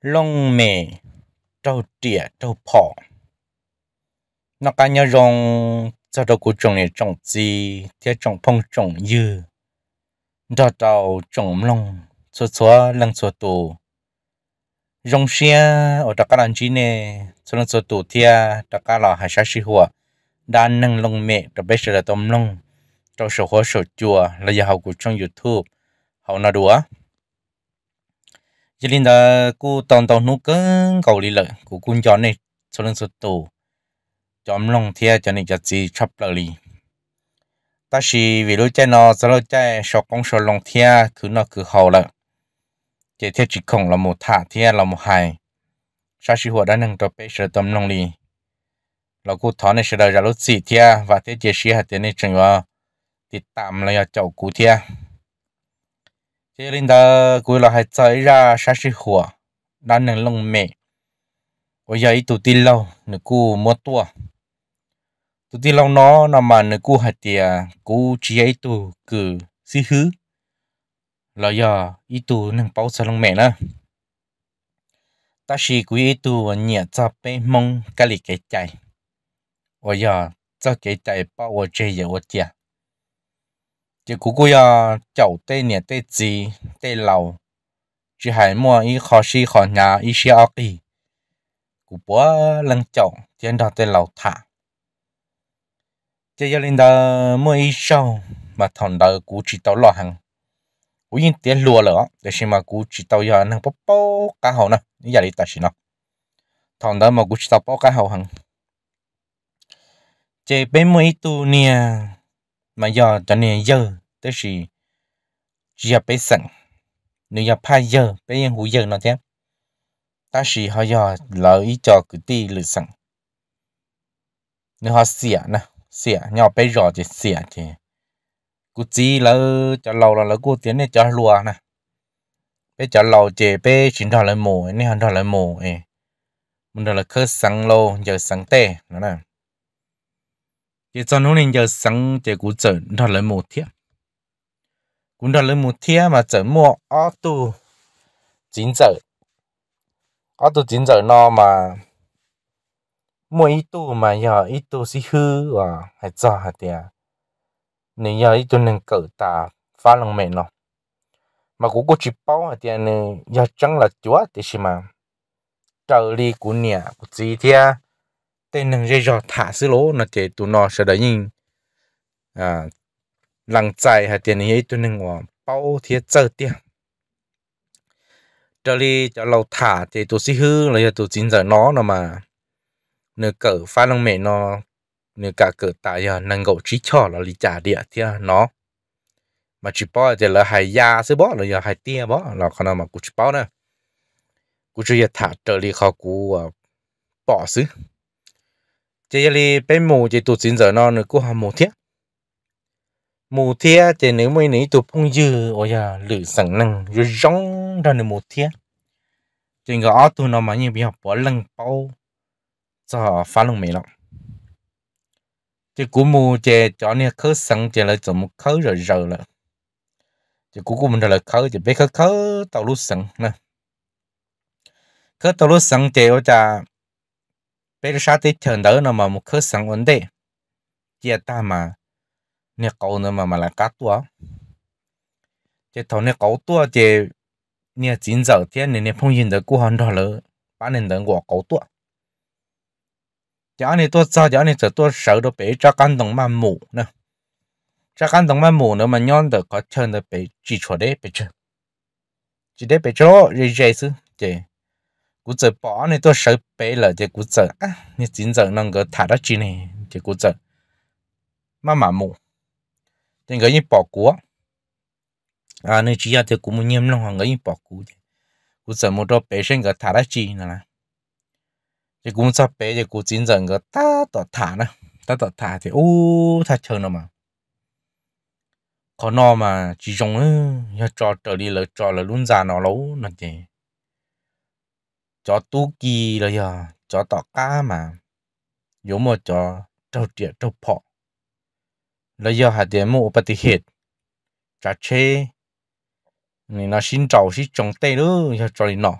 lông mè trâu trịa trâu phò nó cá nhau rong cho đầu của trồng này trồng gì theo trồng phong trồng dư đó trâu trồng lông xóa xóa lăng xóa tù rong xe ở đặc lan chi nè xóa lăng xóa tù thia đặc là hải sa sĩ hùa đan nâng lông mẹ đặc biệt là tôm lông trâu sổ hóa sổ chùa là giờ học của trong youtube học nào đùa chỉ linh đã cô tòn tòn nút cứng cầu lì lợi của quân chọn này số lượng số tù chọn lòng thiệt cho nên giật gì chấp lợi lì ta chỉ vì lối chơi nó sau lối chơi sọ công sọ lòng thiệt, cứ nó cứ hậu lợi chỉ thiệt chỉ không là một thả thiệt là một hài sao chỉ hoạt đã nâng cho bé tâm lòng lì là cú thọ này sửa đợi ra lối gì thia và thế chỉ sĩ hạt tiền này chẳng vào thì tạm là nhà chậu cú thiệt thế nên ta cuối là hãy chơi ra sát sĩ hùa đã nâng lông mẹ ở giấy tụt tin lâu nữa cu mua tua tụt tin lâu nó mà nữa cu hạt tiề chỉ ấy tụ cử xí hứ là giờ ý tụ bao sợ lông mẹ nữa ta chỉ quý ý tụ nhẹ cho mông cái lì cái chạy ở giờ cho cái chạy bao ở chơi giờ ở chỉ cú cú ya chậu tê nè tê gì tê lầu chỉ hai mua ý khó xí khó nhà ý xí áo kỳ cú bữa lăng chậu trên đó tê lầu thả chỉ giờ lên đó mua ý sâu mà thằng đó cú chỉ tao lo hàng cú yên tiền lùa lỡ để xem mà cú chỉ tao giờ năng bốc bốc cả hậu nè như vậy ta xin nó thằng đó mà cú chỉ tao bốc cả hậu hàng chỉ bên mua ít tu nè มาย่อจะเนี่ยเยอะแต่สิจะไปสั่งนึกอยากพายเยอะไปยังหูเยอะนะเทีาแต่สิเขาย่อเล่าอีจอกุฏิหรือสั่งนึกเขาเสียนะเสียย่อไปรอจะเสียทีกูจีแล้วจะเหล่าแล้วกูเตียนเนี่ยจะรัวนะไปจะเหล่าเจไปชินทอดเลยโม่เนี่ยทอดเลยโม่เอมันเดี๋ยวเราเคยสั่งโลเยอะสั่งเต้นั่นะ chỉ cho nó nên giờ sáng chỉ cú chở nó lấy một thiết cú nó lấy một thiết mà chở mua ô tô chính chở ô tô chính chở nó mà mua ít tô mà giờ ít tô thì hư và hay cho hạt tiền nếu giờ ít tô nên cỡ tà phá lòng mẹ nó mà cũng có chỉ bảo hạt tiền này giờ chẳng là chúa thì mà trời đi của nhà của gì thế tên nàng dây giọt thả xứ lỗ nó chế tụ nó sẽ đợi nhìn à lăng chạy hay tiền này tụ nàng ngọ bao thiệt chơi tiền cho đi cho lâu thả thì tụ xí hư là tụ chín giờ nó nó mà nửa cỡ pha lông mẹ nó nửa cả cỡ tại giờ à, nâng gậu trí cho là lý trả địa thì nó mà chỉ bỏ thì là hai ya sẽ bỏ là giờ hai tia bỏ là con nào mà cũng chỉ bỏ nè cũng chỉ thả trở đi khó cú à, bỏ xứ chỉ là bên mù chỉ tụt xin giờ nó nữa cũng hàm mù thiết mù thiết chỉ nếu mấy nấy tụt phong dư ôi giờ lử sẵn năng rồi rong ra nữa mù thiết chỉ có ở tụi nó mà như bị học bỏ lần bao cho phá lòng mày lắm chỉ cú mù chỉ cho nên khứ sẵn chỉ là cho một khứ rồi rồi là chỉ cú của mình là khứ chỉ biết khứ khứ tàu lú sẵn nè khứ tàu lú sẵn chỉ ở chả bây giờ sao thì thường đó nó mà một khứ sinh vấn đề chia ta mà nè cậu nữa mà mà là cá tua chỉ thằng nè cậu tua thì, nè chín giờ thì, nè nè phong nhìn được cô hòn đó lỡ bán nền đường của cậu tua chỉ anh ấy tua sao chỉ anh ấy chỉ tua sợ đó bị cho căn đồng mà mù nữa, cho căn đồng mà mù nữa mà nhon được cái thằng đó bị chỉ chỗ đấy bị chơi chỉ đấy bị chỗ gì gì chứ chỉ cú giờ bỏ này tôi sợ bé là thì cú giờ à như chính giờ nó có thả ra chi này thì cú giờ mà mà mù thì người như bỏ à nên chỉ là thì cũng muốn nhiễm nó người như bỏ thì cú giờ một đôi bé sinh có thả ra chi nữa là thì cũng sắp thì cú chính giờ có ta tỏ thả nữa ta tỏ thả thì ô thả chờ nó mà có nó mà chỉ dùng nó trò trở đi là trò là luôn già nó lâu nó thì cho tu kỳ rồi giờ cho tỏ cá mà yếu mà cho trâu trẻ trâu phọ rồi giờ hạt tiền mua bát hết trả chê nên nó xin trâu xin trồng tê nữa giờ cho đi nọ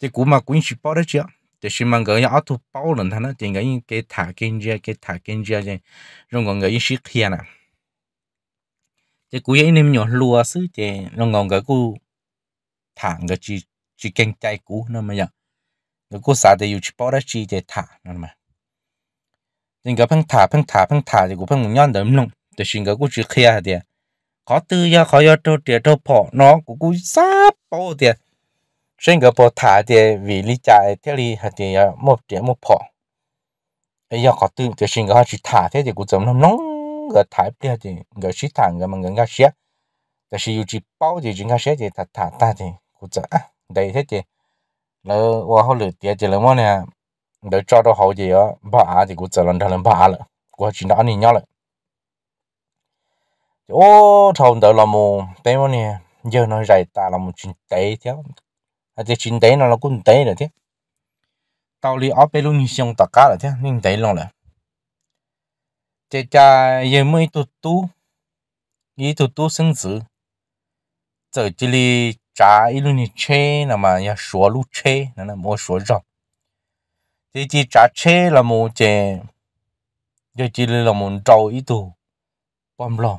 thì cú mà cũng chỉ bao đó chứ thì xin mang cái áo thun bao lần thằng nó thì cái cái thả kinh ra cái thả kinh ra rồi rồi còn cái xí kia nè thì cú ấy nên nhỏ lúa xứ thì rồi còn cái cú thẳng cái chỉ chỉ kinh chạy cũ nó mà giờ nó cố xả để yêu chỉ bỏ ra chỉ để thả nó mà nên cái phăng thả phăng thả phăng thả thì cũng phăng một nhon đấm luôn để xin cái cũng chỉ kia đi, có tư ya có ya trâu tiệt trâu bỏ nó cũng cũng sáp bỏ đi, xin cái bỏ thả đi vì lý giải thế lý hạt thì một tiệt một bỏ ấy ya có tư để xin cái họ chỉ thả thế thì cũng giống nó nóng cái thải bây thì cái chỉ thẳng cái mà người ta xé 但是有只包的人家写的他他他的，或者啊。đấy thế chị lỡ qua họ lử tiệt chị lỡ món này để cho đồ hậu gì á bà thì cũng chờ lần thằng lần bà rồi, qua chuyện đó nhìn nhau rồi, ô thằng đỡ là mù té món này giờ nó rải ta là một chuyện tế thiếu à thì chuyện tế nó là cũng tế rồi thế tao đi ở bên luôn xong tất cả rồi thế nhưng tế luôn rồi chị cha giờ mới tụt tu ý tụt tu sinh sự giờ chỉ đi trả ít luôn chê là mà nhà số lúc chê nó là mua số rộng thì chỉ chê là một chè giờ chỉ là một trâu ít tù bom lon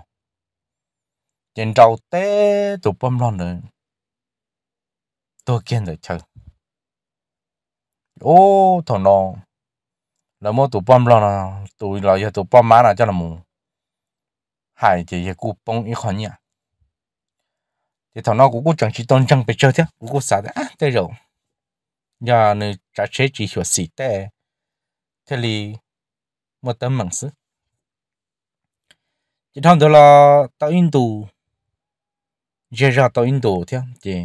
trên trâu té tụ bom rồi tôi kiên rồi chờ ô thằng nó là mua tụ bom lon là tụi là giờ tụ bom má là cho là mù hai chỉ giờ cú bông ít khó nhỉ thì thằng nó cũng có chẳng chỉ tôn chẳng bị chơi thế cũng có sợ đấy à thế rồi giờ này trả chế chỉ hiểu gì thế thế thì một tấm mạng sự chỉ thằng đó là tao in tù giờ ra tao in tù thế chị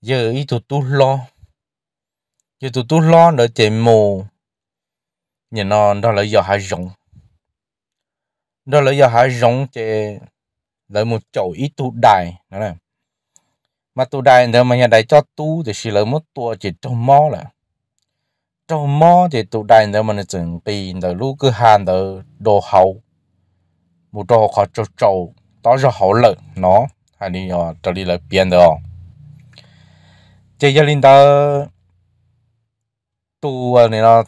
giờ ít tụ tu lo giờ tụ tu lo nữa chị mù nhìn nó đó là giờ hai rộng đó là giờ hai rộng thì lấy một chỗ ít tu đài đó là mà tu đài nữa mà nhà đài cho tu thì chỉ lấy một tua chỉ trong mò là trong mò thì tu đài nữa mà nó chuẩn bị rồi lúc cứ hàn rồi đồ hậu một đồ khó trâu trâu đó là hậu lợi nó hay đi ở trở đi là biến được chỉ gia đình ta tu này nó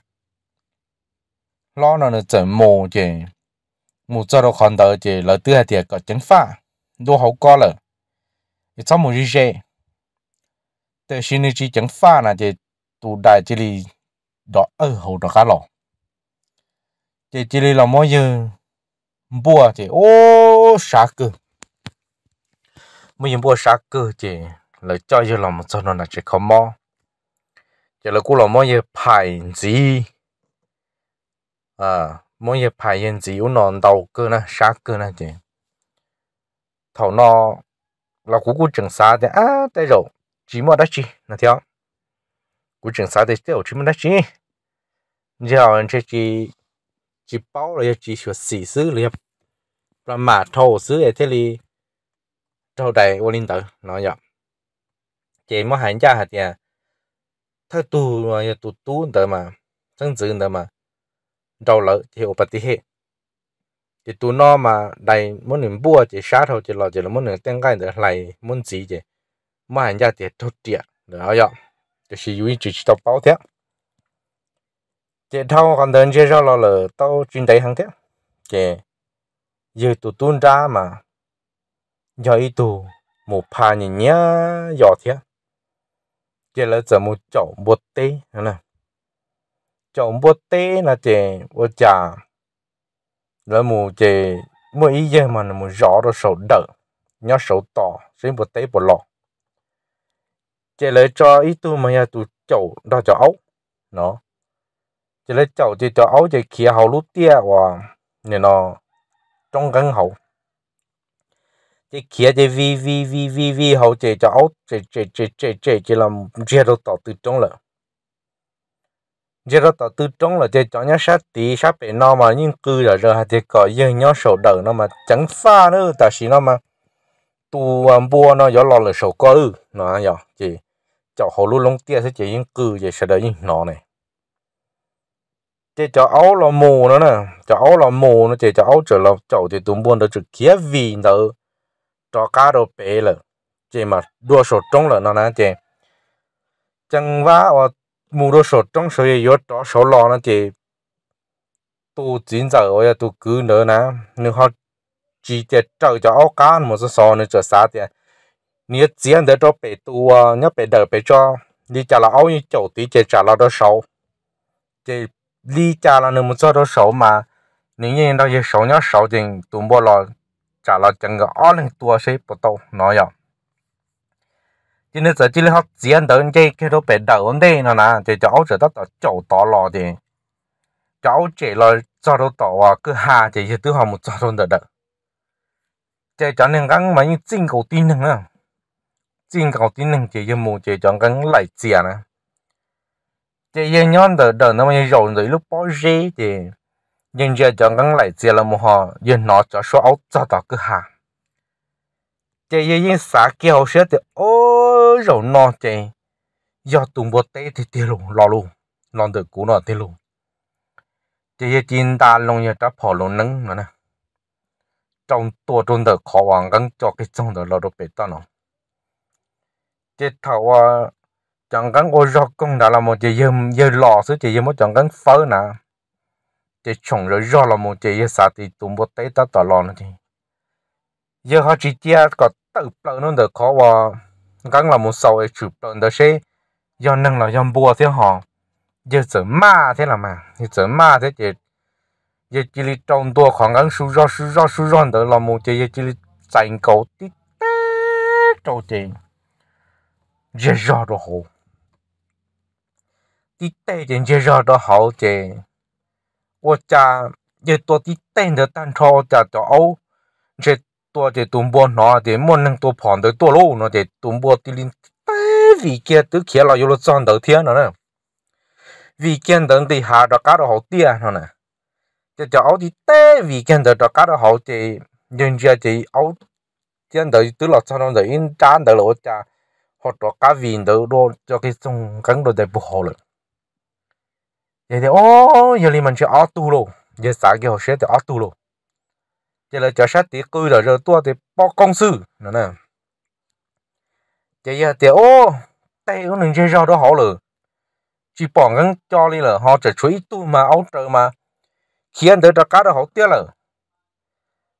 lo nó nó chuẩn mò chứ một giờ đầu còn đợi chỉ lời tư thì có chấn phá đua hậu co lợ thì sau một gì thế xin chỉ chấn phá là thì tụ đại chỉ lì đó ở hậu đó cá lò chỉ chỉ lì là mỗi giờ bùa chỉ ô sá cơ mỗi giờ bùa sá cơ thì lời cho giờ là một giờ nó là chỉ không mò chỉ là cú là mỗi giờ phải gì à mỗi giờ phải yên chỉ u nón đầu cơ na sát cơ na chứ. thầu nó là cú cú trường xa thì à tay rồi chỉ mà đã chi là theo cú trường xa thì tiêu chỉ mà đã chi giờ anh chơi chỉ chỉ bao rồi chỉ sửa xì xứ liền và mà thầu xứ ấy thế li thầu đại ô linh tử nói vậy chỉ mà hàng gia hạt nhà thay tu rồi tu tu tới mà thân dự tới mà đầu lỡ thì ổ bật hệ thì tụi nó mà đầy muốn niệm bùa chỉ sát thôi chỉ lo chỉ là muốn niệm tên cái nữa lại muốn gì chỉ mà hành gia thì thốt tiệt đó vậy thì chỉ duy chỉ chỉ tập báo thế chỉ thâu còn đơn chỉ ra lo lỡ tao chuyên đấy hàng thế chỉ giờ tụi tuôn ra mà giờ ít tụ một pha nhìn nhá giờ thế chỉ là giờ một chỗ một tê nè chọn bố tê là chè bố chà là mù chè mù ý dê mà mù rõ rồi sầu đỡ nhớ sầu tỏ xin bố tê bố lọ chè lấy cho ý tu mà nhà tu chậu đó cho ấu nó chè lấy chậu chè cho ấu chè kia hậu lúc tia và nên nó trong cánh hậu chè kia chè vi vi vi vi vi hậu chè cho ấu chè chè chè chè chè chè làm chè đâu tỏ từ trong lợn giờ đó tao tự trống là chơi chọn nhá sát tí sát bể nó mà nhưng cứ là giờ hạt thì có dừng nhau sổ đầu nó mà chẳng xa nữa ta xí nó mà tu à, bua nó gió lo là sổ có ư nó à, nhỏ chị chọn hồ luôn lông tia sẽ chỉ những cứ vậy sẽ đấy nó này chị cho áo là mù nó nè cho áo là mù nó chị cho áo trở là chậu thì tụm buồn đó chữ kia vì đó cho cá đồ bể là chị mà đua sổ trống là nó nè chị chẳng vá à, mua đồ sổ trong số yếu đó số lò nó chỉ tu chín giờ ôi tu cứ nữa nè nếu họ chỉ để trợ cho áo cá mà số sò nữa cho xa thì, nếu chỉ để cho bé tu nhớ bé đỡ bé cho đi trả là áo như chỗ tí chỉ trả là đó sầu chỉ đi trả là nếu một cho đó sầu mà nên như đó giờ sầu nhớ sầu thì tụi bỏ lò trả là chẳng có áo lên tua sẽ bắt đầu nói rồi 今天在这里好几样东西，开头被抖的了呢，就叫着到到走到了的，叫着了走到到啊，个下这些都还没走到的的，这讲人讲嘛，你进口技能啊，进口技能这些没这讲讲来讲呢，这些人的的那么容易了保险的，人家讲讲来讲了么哈，也拿着说要走到个下，这些人啥叫说的哦。rồi nó chạy do tụng bộ tế thì tiêu lù lò lù lò được cú nó tiêu lù chỉ chín ta lông nhà tráp họ lông nắng nữa nè trong tua trong đời khó hoàng gắn cho cái trong đời lò đồ bể ta nó chỉ thảo à chẳng gắn ô rọ công đã là một chỉ yếm yếm lò sứ chỉ yếm một chẳng gắn phớ nè chỉ chồng rồi rọ là một chỉ yếm sa thì tụng bộ tế ta tỏ lò nữa chứ giờ họ chỉ chia có tự plơ nó được khó hoàng 刚了木手诶主动的是要能了要播些好，就怎嘛些了嘛，你怎嘛些就也这里众多狂刚输热输热输热的了木就也这里真够的，着急，也热着好，你带点就热着好的，我家也多的带的单超家的哦，这。ตัวเจตุมบัวนอเจมันนึงตัวผ่อนตัวตัวโลนอเจตุมบัวตีลินเต้วีเกียตัวเขียเราอยู่รถจอนเดือเทียนนะวีเกียนเดินตีหาดอกกาดอกหเตี้ยนะจะจะเอาที่เต้วีเกียนเดินดอกกาดอกหเจยืนเจเจเอาเจนเดินตัวหลอดจอนเดินอินจานเดินหลอดจ้าหดดอกกาวีเดินโดนจะกิส่งกันโดนได้บุหเลยเดี๋ยวโอ้ยลีมันจะเอาตู้โลเดี๋ยวสายเกี่ยวเสียจะเอาตู้โล chỉ là cho sát tí cư rồi rồi tua thì bao công sư nữa nè chỉ là thì ô tay của mình chơi rau đó họ lử chỉ bỏ ngắn cho đi là họ trở chuối tu mà áo trời mà khiến tới đó cá đó họ tiếc là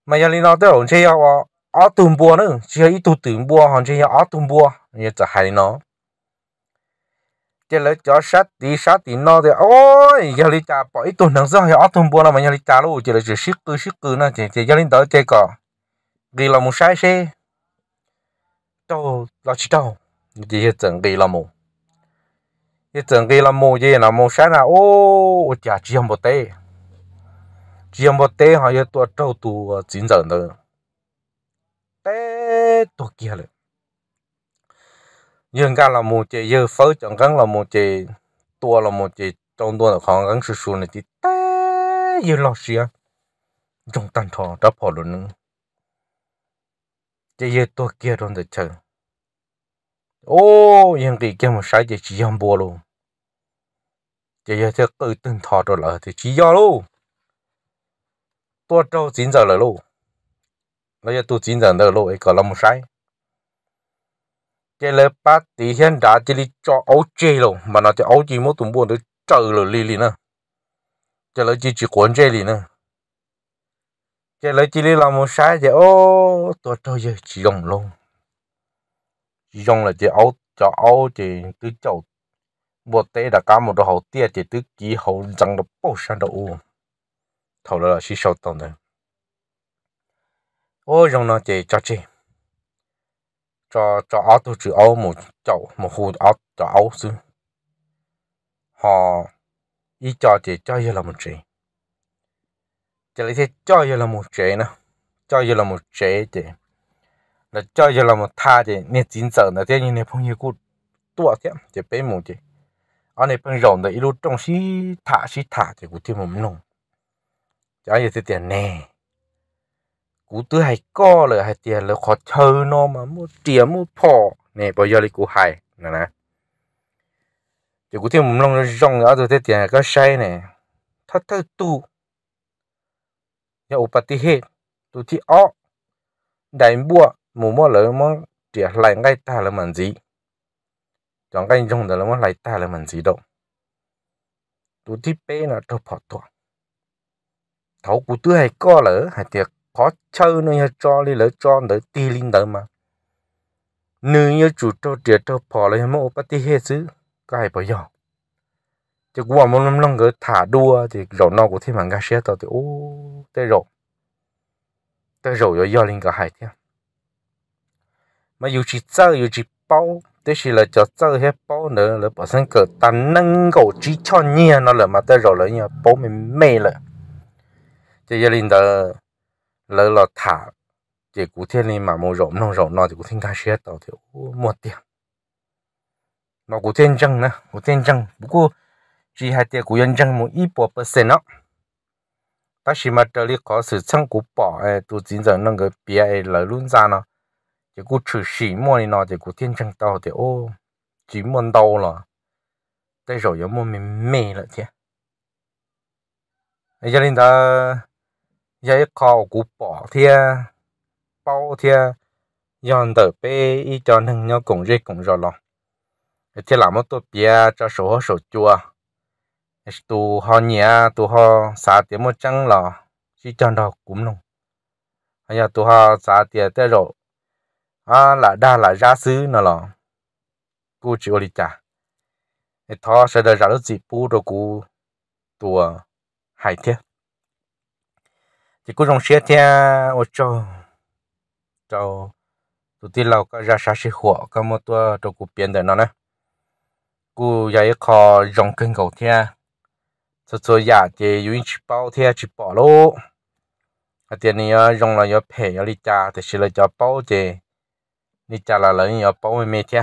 mà giờ đi nó tới rồi chơi họ áo tùm bùa nữa chơi à, ít à, tùm bùa họ chơi áo tùm bùa như là hại nó chỉ lấy cho sát tí sát tí nó thì ôi giờ đi trả bỏ ít tuần nắng gió hay ớt thùng buồn nào mà giờ đi trả luôn chỉ là chỉ xích cứ xích cứ nó chỉ chỉ giờ đi tới chơi cỏ ghi là một sai xe đâu là chỉ đâu chỉ hiện tượng ghi là một hiện tượng ghi là một gì là một sai là ô ô chả chỉ không một tê chỉ không một tê họ giờ tuột trâu tuột ờ, chín giờ nữa tê tuột kia rồi yên ga là một chỉ yêu phơi chẳng gắn là một chỉ tua là một chỉ trong tua là khó gắn sự sự này thì té yêu lo xia trong tan thọ đã bỏ luôn chỉ yêu tua kia trong đời chờ ô yên kỳ kia mà sai chỉ chỉ ham bùa luôn chỉ yêu theo tự tin thọ rồi là thì chỉ do luôn tua trâu chín giờ là luôn nó giờ tu chín giờ là luôn ấy còn là sai cái lớp bát tí hiện đã chỉ đi cho ấu chê rồi mà nó thì ấu chỉ muốn tụm buồn được trừ rồi lì lì nữa cái lớp chỉ chỉ cuốn chê lì nữa cái lớp chỉ đi làm một sai thì ô tôi tôi giờ chỉ dùng luôn chỉ dùng là chỉ ấu cho ấu chỉ cứ chậu bộ tế đã cá một đồ hậu tia chỉ tứ ký hậu rằng được bao sang đầu u thầu là chỉ sâu tông này ô dùng nó chỉ cho chơi cho cho áo tôi chữ áo một chậu một hồ áo cho áo sư họ ý cho chỉ cho giờ là một chị chỉ lấy thế cho giờ là một chị nữa cho giờ là một chị chị là cho giờ là một tha chị nên chính sợ là thế như này phong như cút tua thế chỉ bé một chị ở này phong rộng là ít lúc trong xí thả xí thả thì cũng thêm một nông cho giờ thì tiền nè cú tư hay co là hay tiền là khó chờ nó mà mua tía mua phò nè bây giờ là cú hay nè nè cú tiêu mồm long rong ở từ tiền có say nè thắt thắt tu nhà upati hết tu thì ó đại bùa mù mua lỡ mà tía lại ta là gì chẳng cái dùng là mà lại ta là gì đâu tu thì bé nó đâu phò tuột thấu cú tư hay co lỡ hay tiệc khó chơi nó như cho đi lỡ cho đỡ ti lên đỡ mà nữ như chủ trâu trẻ trâu phò lấy mô bắt ti hết chứ cái bỏ dọn chứ qua một năm long cái thả đua thì rồi nó của thêm hàng ga xe tao thì ô tê rồi tê rồi rồi do linh cái hải thế mà dù chỉ chơi dù chỉ bao thế chỉ là cho chơi hết bao nữa là bỏ sang cái, tàn nâng cổ chỉ cho nhia nó là mà tê rồi là nhà bao mình mê rồi, chứ gia linh đó lỡ lọ thả chỉ cụ thiên li mà mua rộng nông rộng nó thì cụ thiên ca xe tàu thì mua tiền mà cụ thiên chăng nè cụ thiên chăng bố cô chỉ hai tiền cụ nhân chăng một ít bộ percent đó ta xí mà trở lại có sự chăng cụ bỏ ấy tu chính giờ nâng cái bia ấy lỡ luôn ra nó chỉ cụ trừ sĩ mua này nó thì cụ thiên chăng tàu thì ô chỉ muốn đâu là đây rồi giờ mua mình mê là thế cho nên ta giấy khó cú bỏ thia bao thia yon tờ bê y cho nâng nhau cùng dây cùng rồi lòng thế làm một tổ bia cho số số chua tu họ nhà tu họ xả tiền một trăng lò chỉ cho nó cũng luôn hay là tu họ xả tiền tới rồi à là đa là ra xứ nó lò cú chịu đi trả thọ sẽ được ra lúc gì bu đồ cú tu hải thiết thì cũng rong xe thì ô cho cho tụi ti lâu có ra xa xe khổ có một tua cho cụ biến đời nó nè cụ dạy khó rong kênh cầu thì cho cho giả thì yếu chỉ bao thì chỉ bỏ lô à tiền này ờ, rong là yếu phe yếu đi cha thì sẽ là cho bao thì đi cha là lấy yếu bao mê thì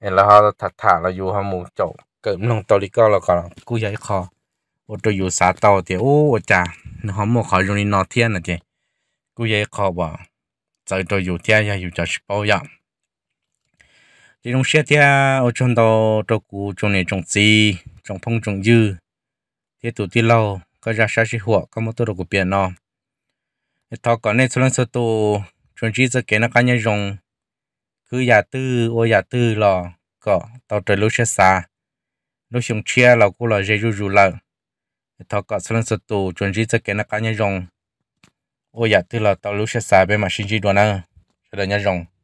là họ thật thả là dù họ mù chỗ cơm nông tàu đi co là còn cụ dạy ô tô dù xả tàu thì ô ô chà nó không một khỏi rồi nó thiên là chị cứ vậy khó bỏ giờ tôi dù thiên ya dù cho bao giờ chỉ trong xe thiên ô trong đó tôi cú trong này trong gì trong phong trong dư thế tụ ti lâu có ra sao sinh hoạt có một tôi đồ của biển nó thọ còn này số lần số tụ chuẩn chỉ giờ nó cá nhân dùng cứ giả tư ô giả tư lò cọ tàu xe xa lúc xuống chia là cô là dây ru thọ cả sơn sơ tù chuẩn chỉ cho cái nó cá nhân rồng ôi dạ tức là tao lúc sẽ xài bên mà xin chỉ đồ năng cho đời nhân rồng